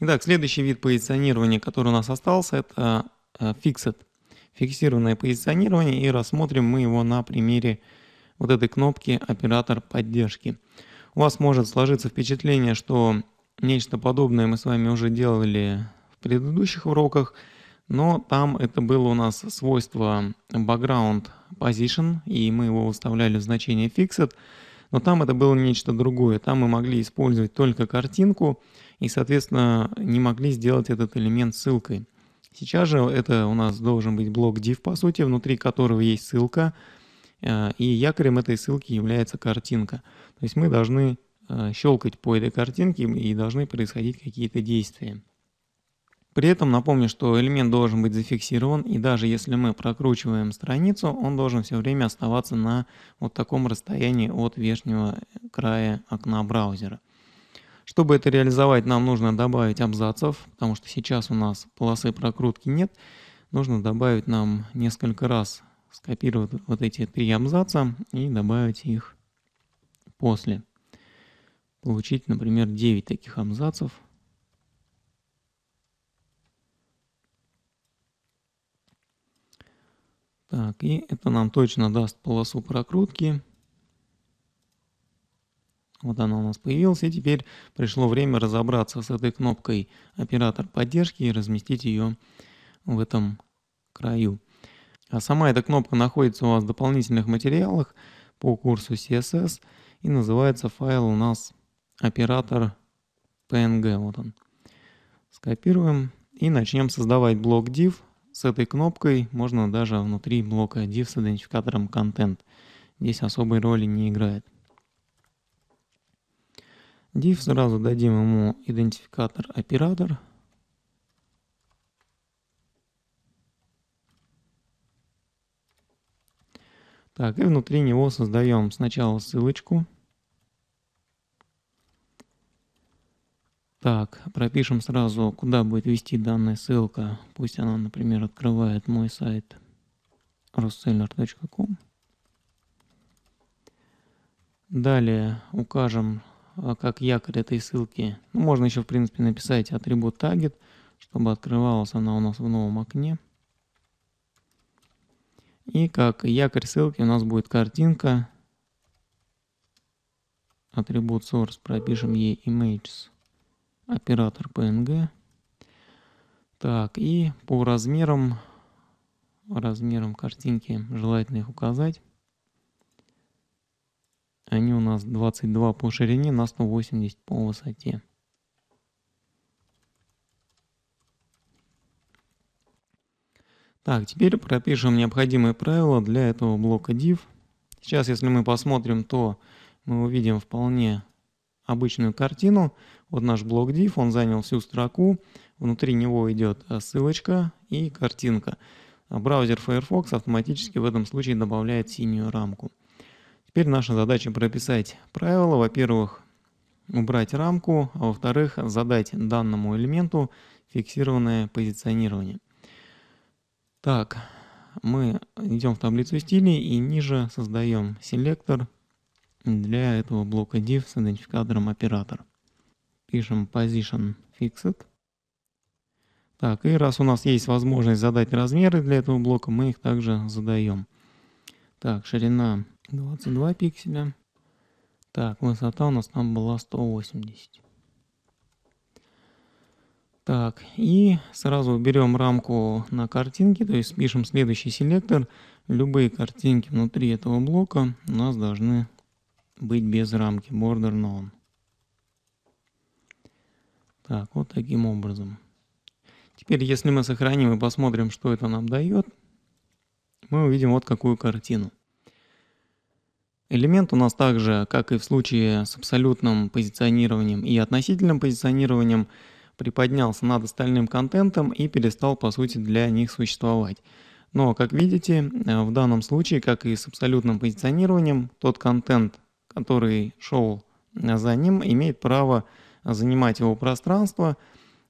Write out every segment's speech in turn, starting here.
Итак, следующий вид позиционирования, который у нас остался, это Fixed, э, фиксированное позиционирование, и рассмотрим мы его на примере вот этой кнопки «Оператор поддержки». У вас может сложиться впечатление, что нечто подобное мы с вами уже делали в предыдущих уроках, но там это было у нас свойство background position, и мы его выставляли в значение fixed, но там это было нечто другое. Там мы могли использовать только картинку и, соответственно, не могли сделать этот элемент ссылкой. Сейчас же это у нас должен быть блок div, по сути, внутри которого есть ссылка, э, и якорем этой ссылки является картинка. То есть мы должны э, щелкать по этой картинке и должны происходить какие-то действия. При этом напомню, что элемент должен быть зафиксирован, и даже если мы прокручиваем страницу, он должен все время оставаться на вот таком расстоянии от верхнего края окна браузера. Чтобы это реализовать, нам нужно добавить абзацев, потому что сейчас у нас полосы прокрутки нет. Нужно добавить нам несколько раз, скопировать вот эти три абзаца и добавить их после. Получить, например, 9 таких абзацев – Так, и это нам точно даст полосу прокрутки. Вот она у нас появилась, и теперь пришло время разобраться с этой кнопкой «Оператор поддержки» и разместить ее в этом краю. А сама эта кнопка находится у вас в дополнительных материалах по курсу CSS, и называется файл у нас «Оператор PNG». Вот он. Скопируем и начнем создавать блок div с этой кнопкой можно даже внутри блока div с идентификатором content. Здесь особой роли не играет. Div сразу дадим ему идентификатор оператор. Так, и внутри него создаем сначала ссылочку. Так, пропишем сразу, куда будет вести данная ссылка. Пусть она, например, открывает мой сайт rosseller.com. Далее укажем, а, как якорь этой ссылки. Ну, можно еще, в принципе, написать атрибут target, чтобы открывалась она у нас в новом окне. И как якорь ссылки у нас будет картинка. Атрибут source, пропишем ей images оператор PNG. Так, и по размерам, размерам картинки желательно их указать. Они у нас 22 по ширине на 180 по высоте. Так, теперь пропишем необходимые правила для этого блока div. Сейчас, если мы посмотрим, то мы увидим вполне обычную картину, вот наш блок div, он занял всю строку, внутри него идет э, ссылочка и картинка. А браузер Firefox автоматически в этом случае добавляет синюю рамку. Теперь наша задача прописать правила. Во-первых, убрать рамку, а во-вторых, задать данному элементу фиксированное позиционирование. Так, мы идем в таблицу стилей и ниже создаем селектор для этого блока div с идентификатором оператор пишем position fixed. Так, и раз у нас есть возможность задать размеры для этого блока, мы их также задаем. Так, ширина 22 пикселя. Так, высота у нас там была 180. Так, и сразу берем рамку на картинке, то есть пишем следующий селектор. Любые картинки внутри этого блока у нас должны быть без рамки, border none. Так, вот таким образом. Теперь, если мы сохраним и посмотрим, что это нам дает, мы увидим вот какую картину. Элемент у нас также, как и в случае с абсолютным позиционированием и относительным позиционированием, приподнялся над остальным контентом и перестал, по сути, для них существовать. Но, как видите, э, в данном случае, как и с абсолютным позиционированием, тот контент, который шел э, за ним, имеет право Э, занимать его пространство,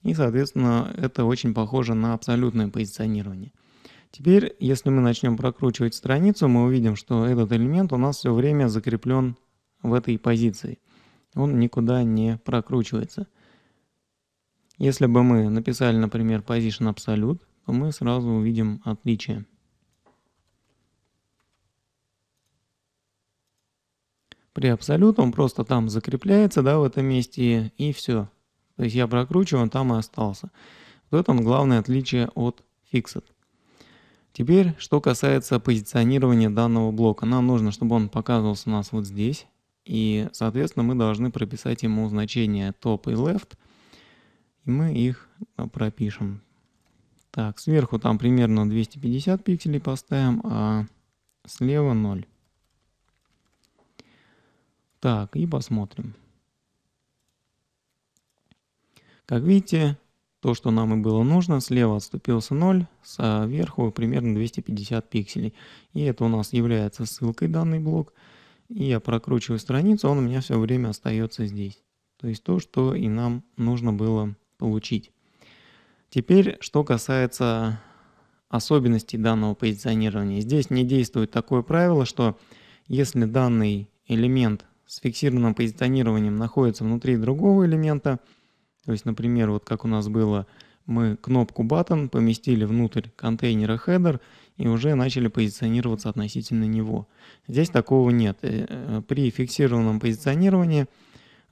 и, соответственно, это очень похоже на абсолютное позиционирование. Теперь, если мы начнем прокручивать страницу, мы увидим, что этот элемент у нас все время закреплен в этой позиции. Он никуда не прокручивается. Если бы мы написали, например, position absolute, то мы сразу увидим отличие. при абсолютном он просто там закрепляется, да, в этом месте, и все. То есть я прокручиваю, он там и остался. Вот это главное отличие от Fixed. Теперь, что касается позиционирования данного блока. Нам нужно, чтобы он показывался у нас вот здесь. И, соответственно, мы должны прописать ему значения top и left. И мы их э, пропишем. Так, сверху там примерно 250 пикселей поставим, а слева 0. Так, и посмотрим. Как видите, то, что нам и было нужно, слева отступился 0, сверху примерно 250 пикселей. И это у нас является ссылкой данный блок. И я прокручиваю страницу, он у меня все время остается здесь. То есть то, что и нам нужно было получить. Теперь, что касается особенностей данного позиционирования. Здесь не действует такое правило, что если данный элемент с фиксированным позиционированием находится внутри другого элемента. То есть, например, вот как у нас было, мы кнопку button поместили внутрь контейнера header и уже начали позиционироваться относительно него. Здесь такого нет. Э, э, при фиксированном позиционировании э,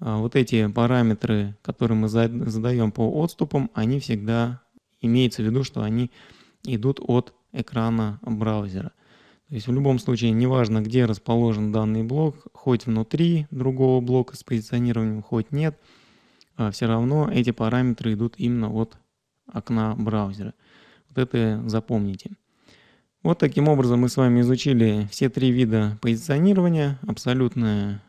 вот эти параметры, которые мы задаем по отступам, они всегда имеется в виду, что они идут от экрана браузера. То есть в любом случае, неважно, где расположен данный блок, хоть внутри другого блока с позиционированием, хоть нет, а, все равно эти параметры идут именно от окна браузера. Вот это запомните. Вот таким образом мы с вами изучили все три вида позиционирования, абсолютное,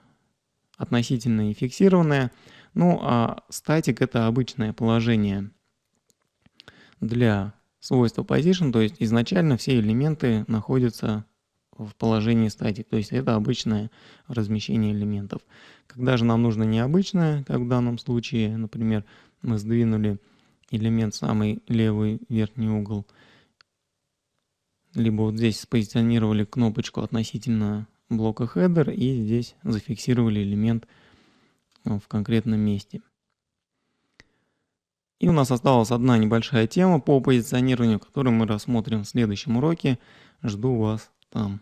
относительное и фиксированное. Ну а статик — это обычное положение для свойства position, то есть изначально все элементы находятся в положении статик, то есть это обычное размещение элементов. Когда же нам нужно необычное, как в данном случае, например, мы сдвинули элемент в самый левый верхний угол, либо вот здесь спозиционировали кнопочку относительно блока header и здесь зафиксировали элемент э, в конкретном месте. И у нас осталась одна небольшая тема по позиционированию, которую мы рассмотрим в следующем уроке. Жду вас thumb.